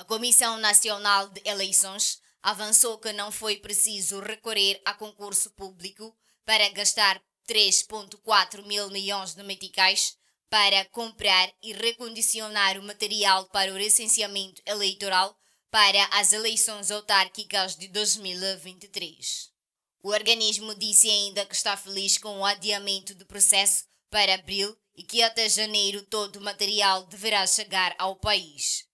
A Comissão Nacional de Eleições avançou que não foi preciso recorrer a concurso público para gastar 3,4 mil milhões de meticais para comprar e recondicionar o material para o recenseamento eleitoral para as eleições autárquicas de 2023. O organismo disse ainda que está feliz com o adiamento do processo para abril e que até janeiro todo o material deverá chegar ao país.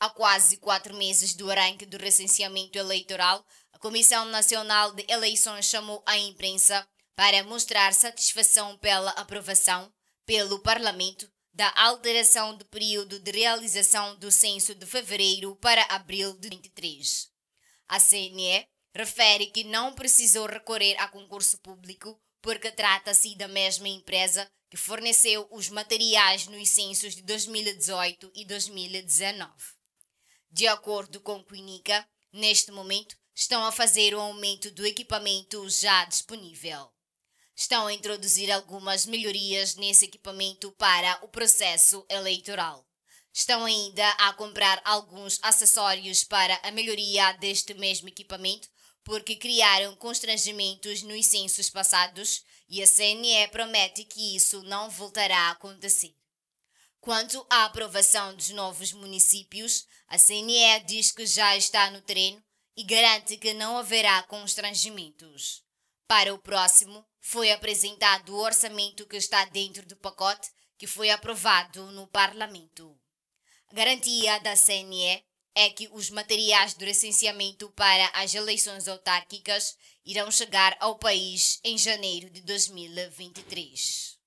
Há quase quatro meses do arranque do recenseamento eleitoral, a Comissão Nacional de Eleições chamou a imprensa para mostrar satisfação pela aprovação pelo Parlamento da alteração do período de realização do censo de fevereiro para abril de 23. A CNE refere que não precisou recorrer a concurso público porque trata-se da mesma empresa que forneceu os materiais nos censos de 2018 e 2019. De acordo com Quinica, neste momento estão a fazer o aumento do equipamento já disponível. Estão a introduzir algumas melhorias nesse equipamento para o processo eleitoral. Estão ainda a comprar alguns acessórios para a melhoria deste mesmo equipamento, porque criaram constrangimentos nos censos passados e a CNE promete que isso não voltará a acontecer. Quanto à aprovação dos novos municípios, a CNE diz que já está no treino e garante que não haverá constrangimentos. Para o próximo, foi apresentado o orçamento que está dentro do pacote que foi aprovado no Parlamento. A garantia da CNE é que os materiais de recenseamento para as eleições autárquicas irão chegar ao país em janeiro de 2023.